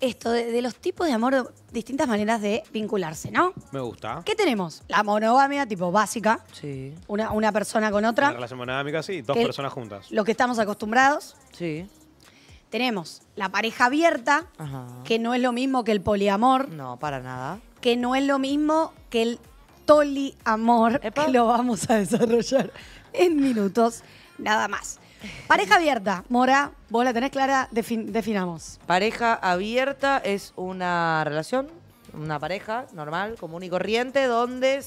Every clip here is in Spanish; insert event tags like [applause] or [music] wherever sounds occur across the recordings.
esto de, los tipos de amor, distintas maneras de vincularse, ¿no? Me gusta. ¿Qué tenemos? La monogamia, tipo básica. Sí. Una, persona con otra. La relación monogámica, sí, dos personas juntas. Lo que estamos acostumbrados. Sí. Tenemos la pareja abierta, que no es lo mismo que el poliamor, No, para nada. que no es lo mismo que el toliamor, que [laughs] lo vamos a desarrollar en minutos, nada más. Pareja abierta, Mora, vos la tenés clara, definamos. Pareja abierta es una relación, una pareja normal, común y corriente, donde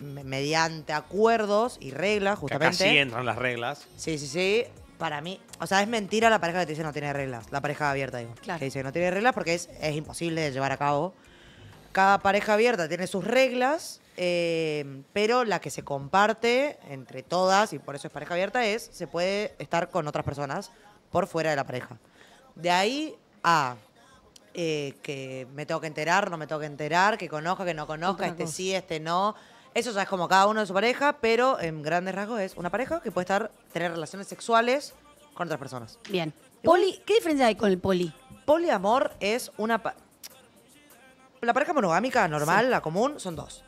mediante acuerdos y reglas, justamente. Que entran las reglas. Sí, sí, sí. Para mí, o sea, es mentira la pareja que te dice no tiene reglas. La pareja abierta, digo. Claro. Que dice que no tiene reglas porque es, es imposible llevar a cabo. Cada pareja abierta tiene sus reglas eh, pero la que se comparte entre todas, y por eso es pareja abierta, es se puede estar con otras personas por fuera de la pareja. De ahí a eh, que me tengo que enterar, no me tengo que enterar, que conozca, que no conozca, este sí, este no. Eso ya es como cada uno de su pareja, pero en grandes rasgos es una pareja que puede estar, tener relaciones sexuales con otras personas. Bien. Poli, ¿qué diferencia hay con el poli? Poliamor es una... la pareja monogámica normal, la común, son dos.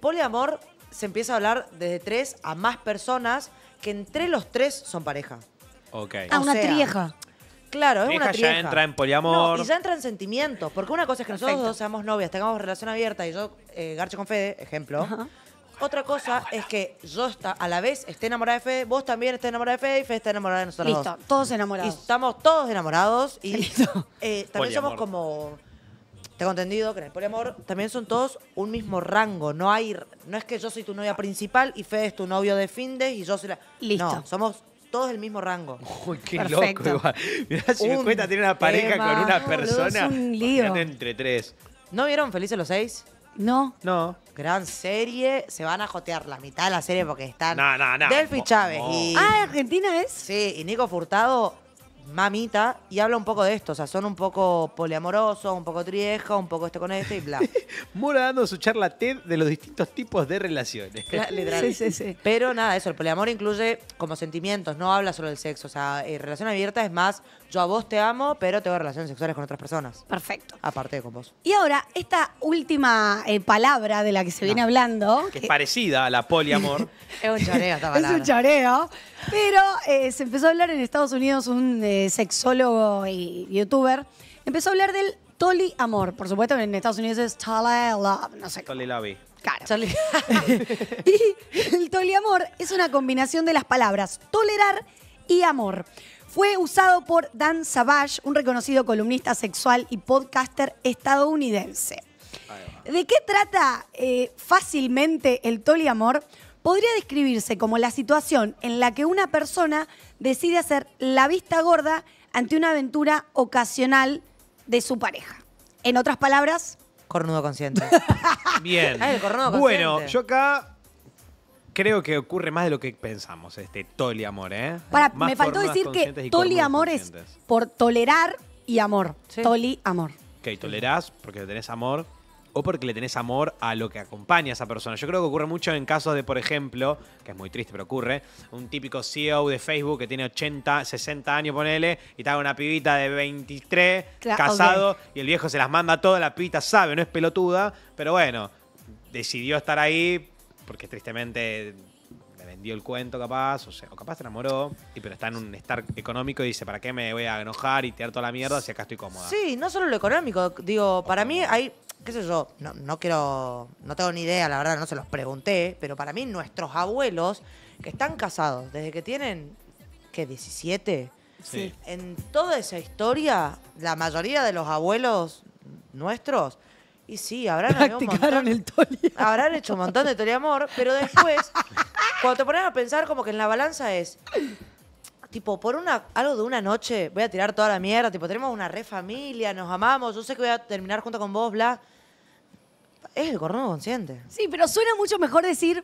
Poliamor se empieza a hablar desde tres a más personas que entre los tres son pareja. Ok. A ah, una trieja. Claro, es una Trieja ya entra en poliamor. No, y ya entra en sentimientos. Porque una cosa es que nosotros dos seamos novias, tengamos relación abierta y yo eh, garcho con Fede, ejemplo. Otra cosa es que yo está, a la vez esté enamorada de Fede, vos también estés enamorada de Fede y Fede está enamorada de nosotros Listo, todos Y estamos todos enamorados y [laughs] eh, también somos como tengo entendido que en el poliamor también son todos un mismo rango. No hay, no es que yo soy tu novia principal y Fede es tu novio de Finde y yo soy la. Listo. No, somos todos del mismo rango. Uy, qué loco igual. Mirá, si me cuenta tiene una pareja con una persona. es un lío. entre tres. ¿No vieron Felices los Seis? No. No. Gran serie. Se van a jotear la mitad de la serie porque están. No, no, no. Delphi Chávez. Y... Ah, ¿Argentina es? Sí, y Nico Furtado mamita y habla un poco de esto. O sea, son un poco poliamorosos, un poco trieja, un poco esto con este y bla. [laughs] Mora dando su charla TED de los distintos tipos de relaciones. Sí, sí, sí. Pero nada, eso, el poliamor incluye como sentimientos, no habla solo del sexo. O sea, eh, relación abierta es más, yo a vos te amo, pero tengo relaciones sexuales con otras personas. Perfecto. Aparte de con vos. Y ahora, esta última eh, palabra de la que se viene hablando. Que, es eh, parecida a la poliamor. [laughs] es un choreo esta palabra. [laughs] es un choreo. Pero se empezó a hablar en Estados Unidos un eh, sexólogo y youtuber, empezó a hablar del toli Amor. Por supuesto, en Estados Unidos es Tolly Love, no sé. Tolly Love. Claro. [laughs] y el toli Amor es una combinación de las palabras tolerar y amor. Fue usado por Dan Savage, un reconocido columnista sexual y podcaster estadounidense. ¿De qué trata eh, fácilmente el toli Amor? podría describirse como la situación en la que una persona decide hacer la vista gorda ante una aventura ocasional de su pareja. En otras palabras... Cornudo consciente. [laughs] Bien. Bueno, yo acá creo que ocurre más de lo que pensamos, este amor, ¿eh? Para, me faltó decir que amor es por tolerar y amor. Toli amor. Ok, tolerás porque tenés amor o porque le tenés amor a lo que acompaña a esa persona. Yo creo que ocurre mucho en casos de, por ejemplo, que es muy triste, pero ocurre, un típico CEO de Facebook que tiene 80, 60 años, ponele, y está una pibita de 23, casado, y el viejo se las manda todas, la pibita sabe, no es pelotuda, pero bueno, decidió estar ahí porque tristemente le vendió el cuento capaz, o, sea, capaz se enamoró, y, pero está en un estar económico y dice, ¿para qué me voy a enojar y tirar toda la mierda si acá estoy cómoda? Sí, no solo lo económico, digo, para mí hay qué sé yo, no, quiero, no tengo ni idea, la verdad, no se los pregunté, pero para mí nuestros abuelos que están casados desde que tienen, ¿qué? 17. Sí. En toda esa historia, la mayoría de los abuelos nuestros, y sí, habrán, hecho un montón, habrán hecho un montón de amor, pero después, [laughs] cuando te pones a pensar como que en la balanza es, tipo, por una, algo de una noche, voy a tirar toda la mierda, tipo, tenemos una re familia, nos amamos, yo sé que voy a terminar junto con vos, bla. Es el cornudo consciente. Sí, pero suena mucho mejor decir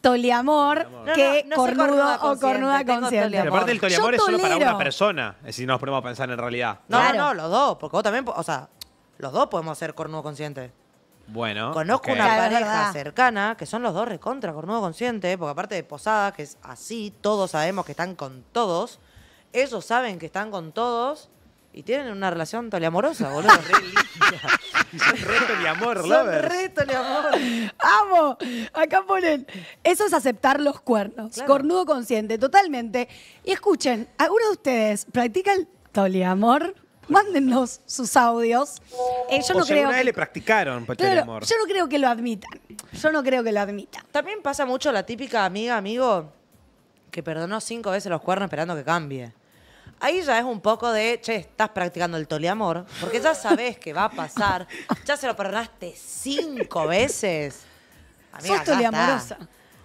toliamor que cornudo o cornuda consciente. aparte el toleamor es solo para una persona, si nos ponemos a pensar en realidad. No, no, los dos, porque vos también, o sea, los dos podemos ser cornudo consciente. Bueno. Conozco una pareja cercana que son los dos recontra cornudo consciente, porque aparte de posada, que es así, todos sabemos que están con todos, ellos saben que están con todos y tienen una relación toliamorosa, boludo. [laughs] [laughs] [laughs] Reto ni amor, Son Reto ni amor. Amo. Acá ponen. Eso es aceptar los cuernos. Cornudo consciente, totalmente. Y escuchen, ¿alguno de ustedes practica el Amor? Mándennos sus audios. Eh, yo no le practicaron Yo no creo que lo admitan. Yo no creo que lo admitan. También pasa mucho la típica amiga, amigo, que perdonó cinco veces los cuernos esperando que cambie. Ahí ya es un poco de, che, estás practicando el toliamor, porque ya sabes que va a pasar, [laughs] ya se lo perdonaste cinco veces. Amiga, Sos toleamorosa.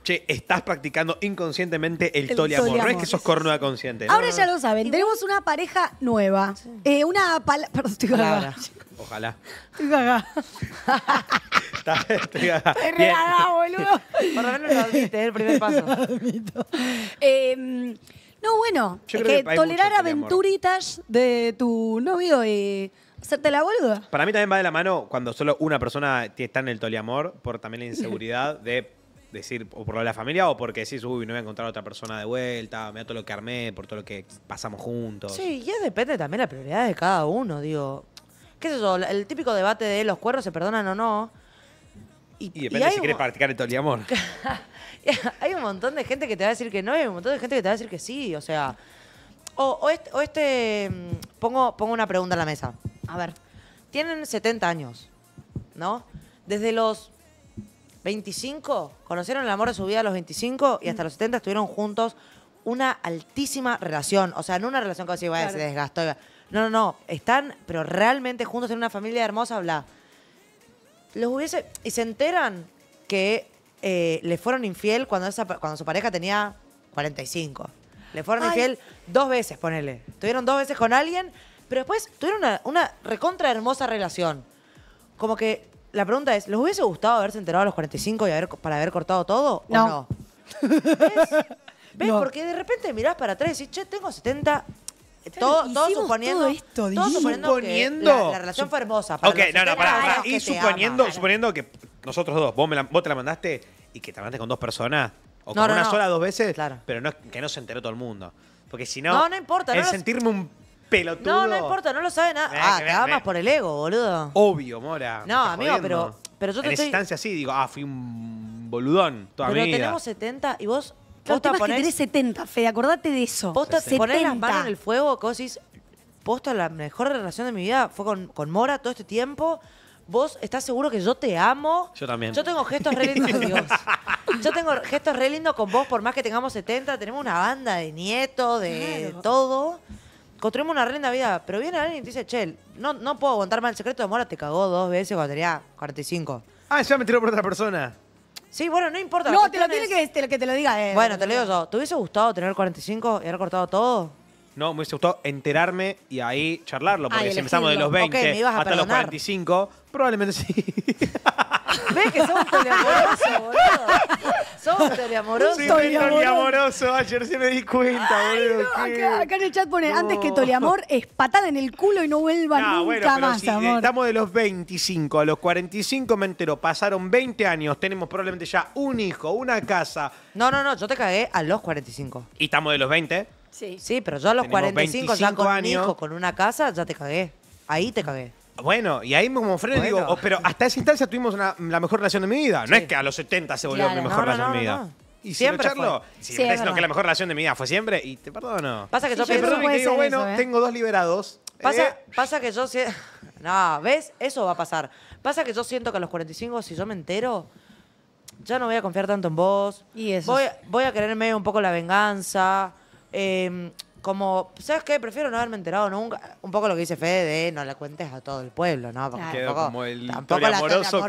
Che, estás practicando inconscientemente el, toleamor. toliamor. No es que sos cornuda consciente. Ahora ya lo saben, tenemos una pareja nueva. Eh, una palabra. Perdón, estoy cagada. Ojalá. Estoy cagada. [laughs] estoy Estoy boludo. Por lo menos lo admite, es el primer paso. [laughs] Admito. Eh, no, bueno, que, tolerar aventuritas de tu novio y hacerte la boluda. Para mí también va de la mano cuando solo una persona está en el toliamor por también la inseguridad de decir, o por lo de la familia, o porque decís, uy, no voy a encontrar a otra persona de vuelta, da todo lo que armé, por todo lo que pasamos juntos. Sí, y es depende también la prioridad de cada uno, digo. ¿Qué es eso? El típico debate de los cuernos se perdonan o no. Y, depende si quieres practicar el toliamor [laughs] [laughs] hay un montón de gente que te va a decir que no y hay un montón de gente que te va a decir que sí. O sea, o, este, mm, pongo, pongo una pregunta en la mesa. A ver, tienen 70 años, ¿no? Desde los 25, conocieron el amor de su vida a los 25 y hasta los 70 estuvieron juntos una altísima relación. O sea, no una relación que vaya, se desgastó. No, no, no. Están, pero realmente juntos en una familia hermosa, bla. Los hubiese. Y se enteran que eh, le fueron infiel cuando, esa, cuando su pareja tenía 45. Le fueron infiel dos veces, ponele. Tuvieron dos veces con alguien, pero después tuvieron una, una recontra hermosa relación. Como que la pregunta es, ¿les hubiese gustado haberse enterado a los 45 y haber, para haber cortado todo no. o no? [laughs] ¿Ves? Porque de repente mirás para atrás y decís, che, tengo 70. Todo, suponiendo, suponiendo, la, relación fue hermosa. ok, no, no, pará, Y suponiendo, suponiendo que nosotros dos, vos, vos te la mandaste y que te hablaste con dos personas, o con una sola dos veces, claro. pero no, que no se enteró todo el mundo. Porque si no, no, no importa, el sentirme un pelotudo. No, no importa, no lo sabe nada. Ah, te más por el ego, boludo. Obvio, Mora. No, amigo, pero, pero yo te en estoy... instancia sí, digo, ah, fui un boludón toda pero tenemos 70 y vos... Vos posta pones... que tenés 70, Fede, acordate de eso. Posta, te ponés las manos en el fuego, cosis. Posta, la mejor relación de mi vida fue con, con Mora todo este tiempo vos estás seguro que yo te amo. Yo también. Yo tengo gestos re lindos, con vos. [laughs] Yo tengo gestos re lindos con vos, por más que tengamos 70, tenemos una banda de nietos, de todo. Construimos una renda vida, pero viene alguien y te dice, che, no, no puedo aguantar más el secreto de Mora, te cagó dos veces cuando tenía 45. Ah, ya me tiró por otra persona. Sí, bueno, no importa. No, te lo tiene que, que, te lo diga Bueno, te lo digo yo. ¿Te hubiese gustado tener 45 y haber cortado todo? ¿no? Me gustó enterarme y ahí charlarlo, porque ah, si empezamos de los 20 hasta los 45, probablemente sí. [laughs] ¿Ves que somos toliamorosos, [laughs] boludo? Somos poliamorosos. Sí, Toliamoroso, Ayer sí me di cuenta, boludo. acá, en el chat pone, antes que toliamor, es patada en el culo y no vuelva nunca más, amor. Estamos de los 25 a los 45, me entero, pasaron 20 años, tenemos probablemente ya un hijo, una casa. No, no, no, yo te cagué a los 45. ¿Y estamos de los 20? Sí. pero yo a los 45 ya con un hijo, con una casa, ya te cagué. Ahí te cagué. Bueno, y ahí como freno digo, oh, pero hasta esa instancia tuvimos la mejor relación de mi vida. No es que a los 70 se volvió mi mejor relación de mi vida. no. Y Siempre si lo es que la mejor relación de mi vida fue siempre, y te perdono. Pasa que yo digo, bueno, ¿eh? tengo dos liberados. Pasa, eh". que yo siento. [laughs] No, ¿ves? Eso va a pasar. Pasa que yo siento que a los 45, si yo me entero, ya no voy a confiar tanto en vos. Y eso Voy, a quererme un poco la venganza. Em, como, ¿sabes qué? Prefiero no haberme enterado nunca. Un poco lo que dice Fede no le cuentes a todo el pueblo, ¿no? Porque tampoco, como el amoroso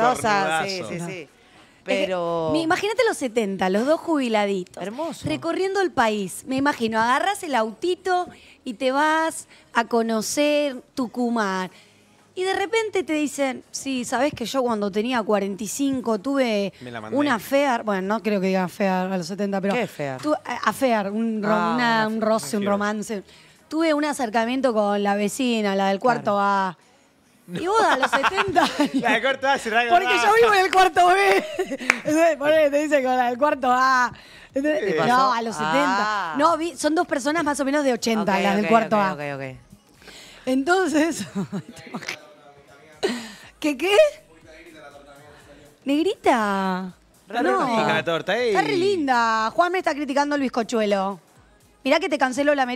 sí, sí, sí. Pero... imagínate los 70, los dos jubiladitos. Hermoso. Recorriendo el país. Me imagino, agarras el autito y te vas a conocer Tucumán. Y de repente te dicen, sí, sabes que yo cuando tenía 45 tuve una FEAR, bueno, no creo que diga FEAR a los 70, pero... ¿Qué a FEAR, eh, un, ah, una, un roce, un romance. Tuve un acercamiento con la vecina, la del cuarto A. Y vos a los 70 [laughs] La del cuarto A se Porque yo vivo en el cuarto B. Entonces, por eso te dicen con la del cuarto A. no, a los 70. Ah. No, son dos personas más o menos de 80, las del cuarto cuarto ok, ok. Entonces... [laughs] ¿Qué qué? Negrita. Está re linda. Juan me está criticando el bizcochuelo. Mirá que te canceló la merienda.